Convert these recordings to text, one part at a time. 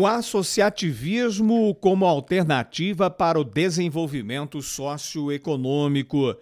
O associativismo como alternativa para o desenvolvimento socioeconômico.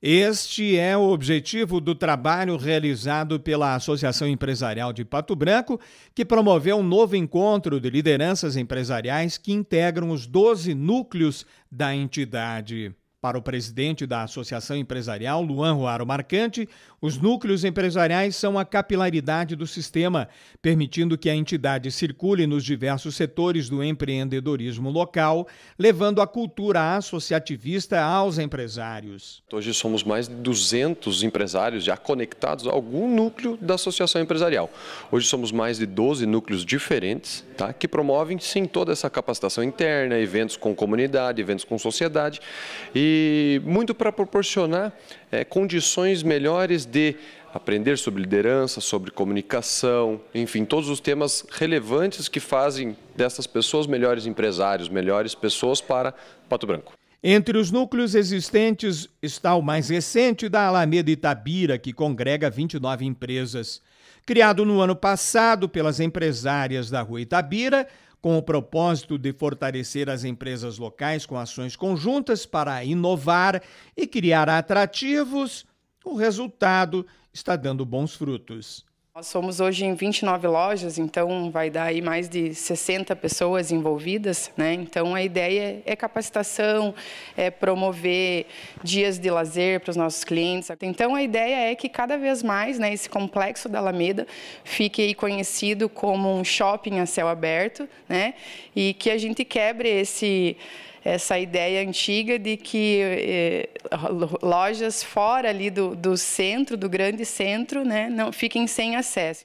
Este é o objetivo do trabalho realizado pela Associação Empresarial de Pato Branco, que promoveu um novo encontro de lideranças empresariais que integram os 12 núcleos da entidade. Para o presidente da Associação Empresarial, Luan Ruaro Marcante, os núcleos empresariais são a capilaridade do sistema, permitindo que a entidade circule nos diversos setores do empreendedorismo local, levando a cultura associativista aos empresários. Hoje somos mais de 200 empresários já conectados a algum núcleo da Associação Empresarial. Hoje somos mais de 12 núcleos diferentes tá, que promovem, sim, toda essa capacitação interna, eventos com comunidade, eventos com sociedade e e muito para proporcionar é, condições melhores de aprender sobre liderança, sobre comunicação, enfim, todos os temas relevantes que fazem dessas pessoas melhores empresários, melhores pessoas para Pato Branco. Entre os núcleos existentes está o mais recente da Alameda Itabira, que congrega 29 empresas. Criado no ano passado pelas empresárias da Rua Itabira, com o propósito de fortalecer as empresas locais com ações conjuntas para inovar e criar atrativos, o resultado está dando bons frutos. Nós somos hoje em 29 lojas, então vai dar aí mais de 60 pessoas envolvidas, né? Então a ideia é capacitação, é promover dias de lazer para os nossos clientes. Então a ideia é que cada vez mais, né, esse complexo da Alameda fique conhecido como um shopping a céu aberto, né? E que a gente quebre esse essa ideia antiga de que eh, lojas fora ali do, do centro, do grande centro, né, não fiquem sem acesso.